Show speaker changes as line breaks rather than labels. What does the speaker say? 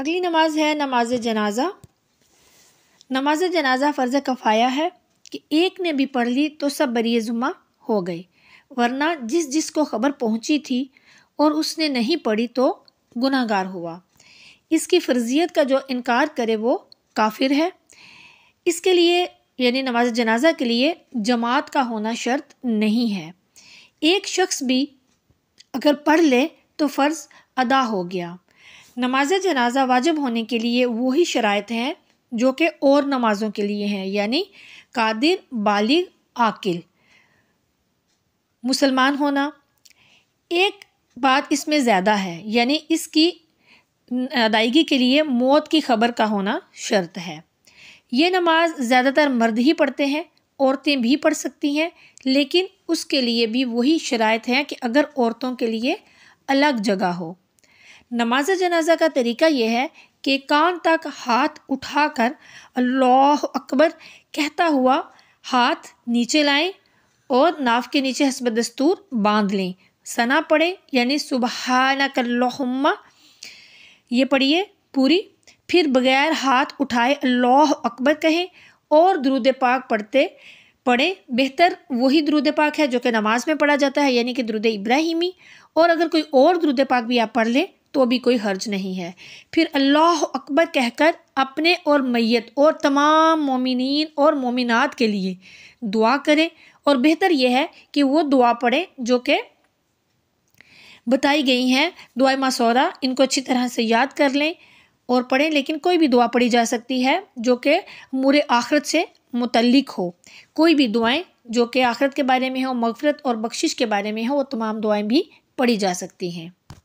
अगली नमाज है नमाज जनाजा नमाज जनाजा फ़र्ज़ कफ़ाया है कि एक ने भी पढ़ ली तो सब बरी ज़ुमा हो गए वरना जिस जिस को ख़बर पहुंची थी और उसने नहीं पढ़ी तो गुनागार हुआ इसकी फ़र्जियत का जो इनकार करे वो काफिर है इसके लिए यानी नमाज जनाजा के लिए जमात का होना शर्त नहीं है एक शख्स भी अगर पढ़ ले तो फ़र्ज़ अदा हो गया नमाज जनाजा वाजिब होने के लिए वही शरात हैं जो कि और नमाज़ों के लिए हैं यानी कादिर बालिग आकिल मुसलमान होना एक बात इसमें ज़्यादा है यानी इसकी अदायगी के लिए मौत की खबर का होना शर्त है ये नमाज ज़्यादातर मर्द ही पढ़ते हैं औरतें भी पढ़ सकती हैं लेकिन उसके लिए भी वही शरात हैं कि अगर औरतों के लिए अलग जगह हो नमाज जनाजा का तरीका यह है कि कान तक हाथ उठाकर अल्लाह अकबर कहता हुआ हाथ नीचे लाएं और नाव के नीचे हसब दस्तूर बांध लें सना पढ़ें यानी सुबहाना कल्लुम्मा ये पढ़िए पूरी फिर बगैर हाथ उठाए अल्लाह अकबर कहें और द्रुद पाक पढ़ते पढ़ें बेहतर वही द्रुद पाक है जो कि नमाज में पढ़ा जाता है यानी कि द्रुद इब्राहिमी और अगर कोई और द्रुद पाक भी आप पढ़ लें तो भी कोई हर्ज नहीं है फिर अल्लाह अकबर कहकर अपने और मैत और तमाम मोमिन और मोमिनात के लिए दुआ करें और बेहतर यह है कि वो दुआ पढ़ें जो कि बताई गई हैं दुआ मसौरा इनको अच्छी तरह से याद कर लें और पढ़ें लेकिन कोई भी दुआ पढ़ी जा सकती है जो कि मुरे आखरत से मुतलक हो कोई भी दुआएं जो कि आखरत के बारे में हो मगफरत और बख्शिश के बारे में हो वो तमाम दुआएं भी पढ़ी जा सकती हैं